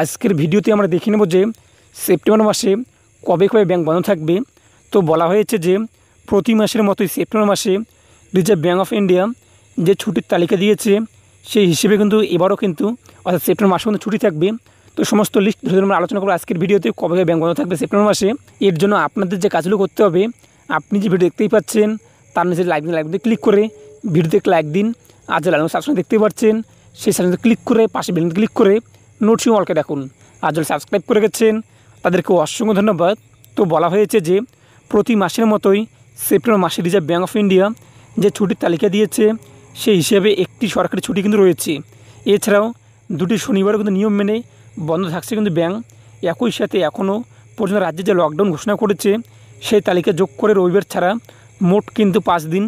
আজকের ভিডিওতে আমরা দেখে নেব যে সেপ্টেম্বর মাসে কবে কবে ব্যাংক বন্ধ থাকবে তো বলা হয়েছে যে প্রতি মাসের মতোই সেপ্টেম্বর মাসে রিজার্ভ ব্যাঙ্ক অফ ইন্ডিয়া যে ছুটির তালিকা দিয়েছে সেই হিসেবে কিন্তু এবারও কিন্তু অর্থাৎ সেপ্টেম্বর মাসে কিন্তু ছুটি থাকবে তো সমস্ত লিস্ট ধরে আমরা আলোচনা করবো আজকের ভিডিওতে কবে কবে ব্যাঙ্ক বন্ধ থাকবে সেপ্টেম্বর মাসে এর জন্য আপনাদের যে কাজগুলো করতে হবে আপনি যে ভিডিও দেখতেই পাচ্ছেন তার নিজের লাইক লাইক ক্লিক করে ভিডিওতে লাইক দিন আর যে লাইন সাবস্ক্রাইব দেখতেই পাচ্ছেন সেই সাবস্ক্রাইব ক্লিক করে পাশে বেলেন ক্লিক করে নটসিংহলকে দেখুন আর যারা সাবস্ক্রাইব করে গেছেন তাদেরকে অসংখ্য ধন্যবাদ তো বলা হয়েছে যে প্রতি মাসের মতোই সেপ্টেম্বর মাসে রিজার্ভ ব্যাঙ্ক অফ ইন্ডিয়া যে ছুটির তালিকা দিয়েছে সেই হিসেবে একটি সরকারি ছুটি কিন্তু রয়েছে এছাড়াও দুটি শনিবার কিন্তু নিয়ম মেনে বন্ধ থাকছে কিন্তু ব্যাঙ্ক একই সাথে এখনও পর্যন্ত রাজ্যে যে লকডাউন ঘোষণা করেছে সেই তালিকা যোগ করে রবিবার ছাড়া মোট কিন্তু পাঁচ দিন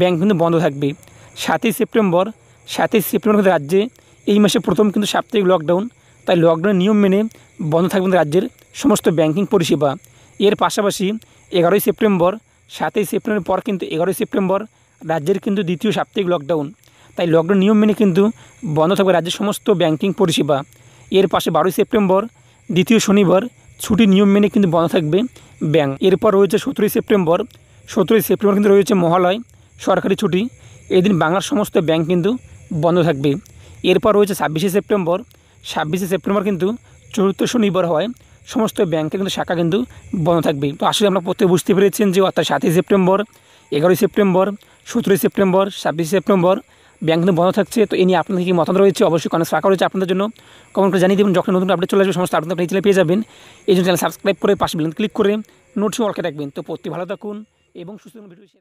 ব্যাংক কিন্তু বন্ধ থাকবে সাতই সেপ্টেম্বর সাতই সেপ্টেম্বর কিন্তু রাজ্যে এই মাসে প্রথম কিন্তু সাপ্তাহিক লকডাউন তাই লকডাউনের নিয়ম মেনে বন্ধ থাকবে রাজ্যের সমস্ত ব্যাংকিং পরিষেবা এর পাশাপাশি এগারোই সেপ্টেম্বর সাতই সেপ্টেম্বর পর কিন্তু এগারোই সেপ্টেম্বর রাজ্যের কিন্তু দ্বিতীয় সাপ্তাহিক লকডাউন তাই লকডাউন নিয়ম মেনে কিন্তু বন্ধ থাকবে রাজ্যের সমস্ত ব্যাংকিং পরিষেবা এর পাশে বারোই সেপ্টেম্বর দ্বিতীয় শনিবার ছুটি নিয়ম মেনে কিন্তু বন্ধ থাকবে ব্যাংক এরপর রয়েছে সতেরোই সেপ্টেম্বর সতেরোই সেপ্টেম্বর কিন্তু রয়েছে মহালয় সরকারি ছুটি এদিন বাংলার সমস্ত ব্যাংক কিন্তু বন্ধ থাকবে এরপর রয়েছে ছাব্বিশে সেপ্টেম্বর ছাব্বিশে সেপ্টেম্বর কিন্তু চতুর্থ শনিবার হয় সমস্ত ব্যাংকের কিন্তু শাখা কিন্তু বন্ধ থাকবে তো আসলে আমরা প্রত্যেকে বুঝতে পেরেছেন যে অর্থাৎ সাতই সেপ্টেম্বর এগারোই সেপ্টেম্বর সতেরোই সেপ্টেম্বর ছাব্বিশে সেপ্টেম্বর ব্যাংক কিন্তু বন্ধ থাকছে তো এ নিয়ে আপনাদের কি মতন রয়েছে অবশ্যই কোনো শাখা রয়েছে আপনাদের জন্য কমেন্ট করে জানিয়ে দেবেন যখন নতুন আপডেট চলে আসবে সমস্ত আপনাদের আপনি চ্যানেল পেয়ে যাবেন এই জন্য চ্যানেল সাবস্ক্রাইব করে পাশে বিলন ক্লিক করে নোটস অলকে রাখবেন তো প্রত্যেক ভালো থাকুন এবং সুস্থ ভিডিও